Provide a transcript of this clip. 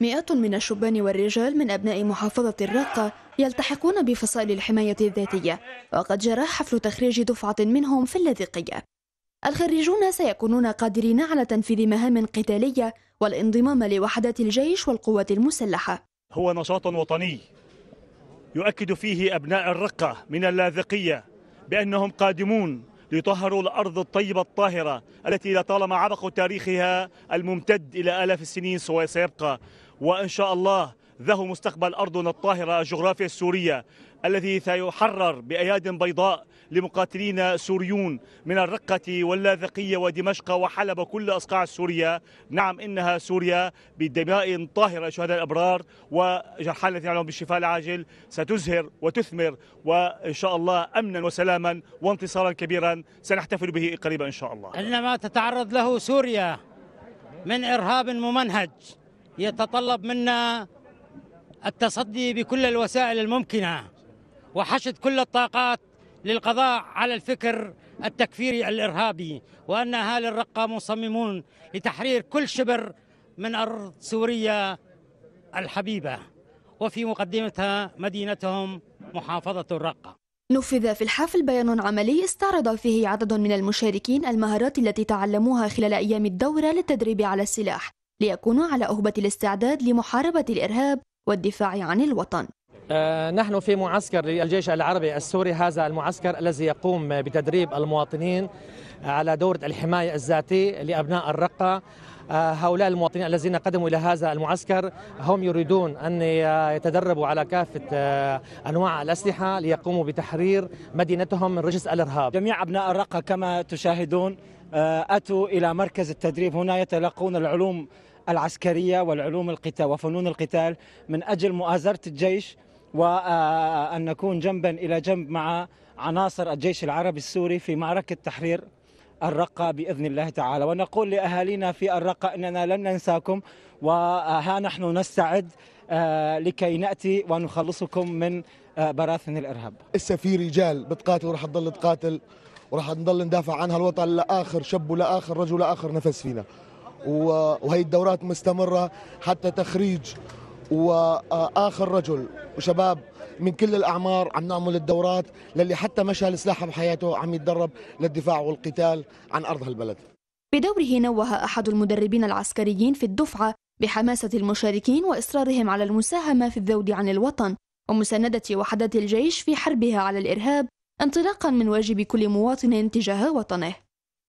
مئات من الشبان والرجال من أبناء محافظة الرقة يلتحقون بفصائل الحماية الذاتية وقد جرى حفل تخريج دفعة منهم في اللاذقية الخريجون سيكونون قادرين على تنفيذ مهام قتالية والانضمام لوحدات الجيش والقوات المسلحة هو نشاط وطني يؤكد فيه أبناء الرقة من اللاذقية بأنهم قادمون ليطهروا الأرض الطيبة الطاهرة التي لطالما عبقوا تاريخها الممتد إلى آلاف السنين سوى سيبقى وإن شاء الله ذهو مستقبل أرضنا الطاهرة الجغرافية السورية الذي سيحرر بأياد بيضاء لمقاتلين سوريون من الرقة واللاذقية ودمشق وحلب كل أصقاع سوريا نعم إنها سوريا بدماء طاهرة شهداء الأبرار وجرحى الذين نعلم بالشفاء العاجل ستزهر وتثمر وإن شاء الله أمنا وسلاما وانتصارا كبيرا سنحتفل به قريبا إن شاء الله إنما تتعرض له سوريا من إرهاب ممنهج يتطلب منا التصدي بكل الوسائل الممكنه وحشد كل الطاقات للقضاء على الفكر التكفيري الارهابي وان اهالي الرقه مصممون لتحرير كل شبر من ارض سوريا الحبيبه وفي مقدمتها مدينتهم محافظه الرقه نفذ في الحفل بيان عملي استعرض فيه عدد من المشاركين المهارات التي تعلموها خلال أيام الدورة للتدريب على السلاح ليكونوا على أهبة الاستعداد لمحاربة الإرهاب والدفاع عن الوطن آه، نحن في معسكر للجيش العربي السوري هذا المعسكر الذي يقوم بتدريب المواطنين على دورة الحماية الذاتي لأبناء الرقة آه، هؤلاء المواطنين الذين قدموا إلى هذا المعسكر هم يريدون أن يتدربوا على كافة آه، أنواع الأسلحة ليقوموا بتحرير مدينتهم من رجس الإرهاب جميع أبناء الرقة كما تشاهدون أتوا إلى مركز التدريب هنا يتلقون العلوم العسكرية والعلوم القتال وفنون القتال من أجل مؤازرة الجيش وأن آه، نكون جنبا إلى جنب مع عناصر الجيش العربي السوري في معركة تحرير الرقة بإذن الله تعالى ونقول لأهالينا في الرقة أننا لن ننساكم وها آه، نحن نستعد آه، لكي نأتي ونخلصكم من براثن الإرهاب إسا في رجال بتقاتل ورح تضل تقاتل وراح نضل ندافع عن هالوطن لاخر شب ولاخر رجل لاخر نفس فينا وهي الدورات مستمرة حتى تخريج وآخر رجل وشباب من كل الأعمار عم نعمل الدورات للي حتى مشى السلاح بحياته عم يتدرب للدفاع والقتال عن أرض هالبلد بدوره نوه أحد المدربين العسكريين في الدفعة بحماسة المشاركين وإصرارهم على المساهمة في الذود عن الوطن ومساندة وحدات الجيش في حربها على الإرهاب انطلاقا من واجب كل مواطن تجاه وطنه